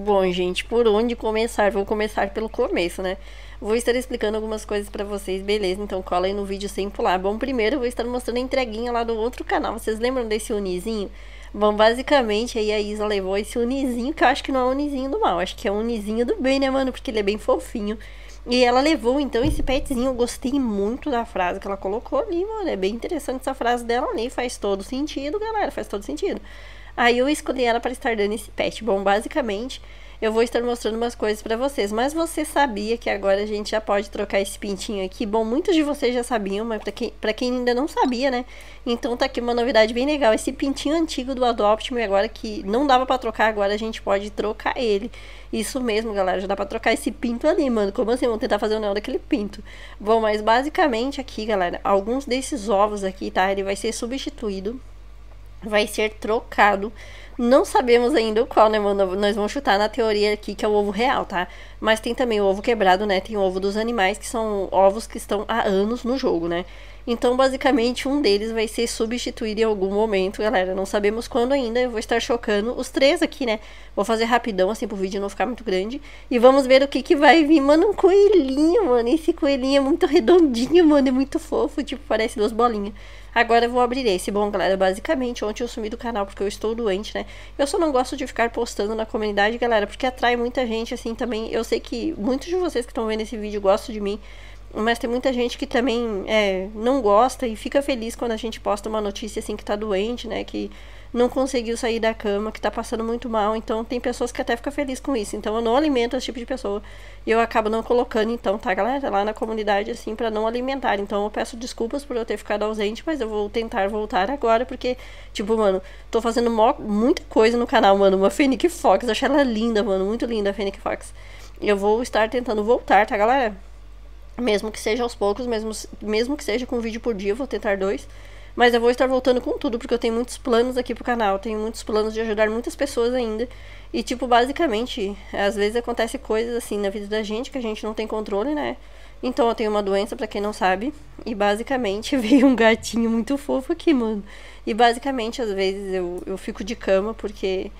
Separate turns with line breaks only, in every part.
Bom, gente, por onde começar? Vou começar pelo começo, né? Vou estar explicando algumas coisas para vocês, beleza? Então cola aí no vídeo sem pular. Bom, primeiro eu vou estar mostrando a entreguinha lá do outro canal. Vocês lembram desse unizinho? Bom, basicamente aí a Isa levou esse unizinho, que eu acho que não é unizinho do mal, acho que é unizinho do bem, né, mano? Porque ele é bem fofinho. E ela levou então esse petzinho. Eu gostei muito da frase que ela colocou ali, mano. É bem interessante essa frase dela ali. Faz todo sentido, galera. Faz todo sentido. Aí eu escolhi ela para estar dando esse pet. Bom, basicamente, eu vou estar mostrando umas coisas para vocês. Mas você sabia que agora a gente já pode trocar esse pintinho aqui? Bom, muitos de vocês já sabiam, mas para quem, pra quem ainda não sabia, né? Então tá aqui uma novidade bem legal. Esse pintinho antigo do Adopt Me agora que não dava para trocar, agora a gente pode trocar ele. Isso mesmo, galera, já dá pra trocar esse pinto ali, mano. Como assim? Vamos tentar fazer o um anel daquele pinto. Bom, mas basicamente aqui, galera, alguns desses ovos aqui, tá? Ele vai ser substituído vai ser trocado. Não sabemos ainda o qual, né, mano? Nós vamos chutar na teoria aqui que é o ovo real, tá? Mas tem também o ovo quebrado, né? Tem o ovo dos animais, que são ovos que estão há anos no jogo, né? Então, basicamente, um deles vai ser substituído em algum momento, galera. Não sabemos quando ainda. Eu vou estar chocando os três aqui, né? Vou fazer rapidão, assim, pro vídeo não ficar muito grande. E vamos ver o que que vai vir. Mano, um coelhinho, mano. Esse coelhinho é muito redondinho, mano. É muito fofo. Tipo, parece duas bolinhas. Agora eu vou abrir esse. Bom, galera, basicamente, ontem eu sumi do canal porque eu estou doente, né? Eu só não gosto de ficar postando na comunidade, galera, porque atrai muita gente, assim, também. Eu sei sei que muitos de vocês que estão vendo esse vídeo gostam de mim, mas tem muita gente que também é, não gosta e fica feliz quando a gente posta uma notícia assim que tá doente, né? Que não conseguiu sair da cama, que tá passando muito mal. Então tem pessoas que até ficam felizes com isso. Então eu não alimento esse tipo de pessoa. E eu acabo não colocando, então, tá, galera? Lá na comunidade, assim, para não alimentar. Então eu peço desculpas por eu ter ficado ausente, mas eu vou tentar voltar agora, porque, tipo, mano, tô fazendo muita coisa no canal, mano. Uma fênix Fox, achei ela linda, mano. Muito linda a Fennec Fox. Eu vou estar tentando voltar, tá, galera? Mesmo que seja aos poucos, mesmo, mesmo que seja com um vídeo por dia, eu vou tentar dois. Mas eu vou estar voltando com tudo, porque eu tenho muitos planos aqui pro canal, tenho muitos planos de ajudar muitas pessoas ainda. E, tipo, basicamente, às vezes acontece coisas assim na vida da gente que a gente não tem controle, né? Então eu tenho uma doença, para quem não sabe, e basicamente veio um gatinho muito fofo aqui, mano. E basicamente, às vezes, eu, eu fico de cama porque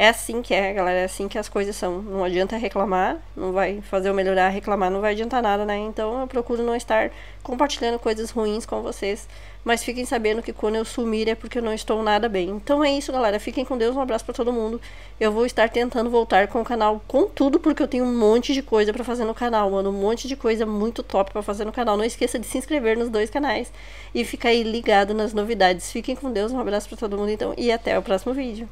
é assim que é, galera. É assim que as coisas são. Não adianta reclamar, não vai fazer o melhorar, reclamar não vai adiantar nada, né? Então eu procuro não estar compartilhando coisas ruins com vocês. Mas fiquem sabendo que quando eu sumir é porque eu não estou nada bem. Então é isso, galera. Fiquem com Deus. Um abraço para todo mundo. Eu vou estar tentando voltar com o canal com tudo, porque eu tenho um monte de coisa para fazer no canal, mano. Um monte de coisa muito top para fazer no canal. Não esqueça de se inscrever nos dois canais e ficar aí ligado nas novidades. Fiquem com Deus. Um abraço para todo mundo, então. E até o próximo vídeo.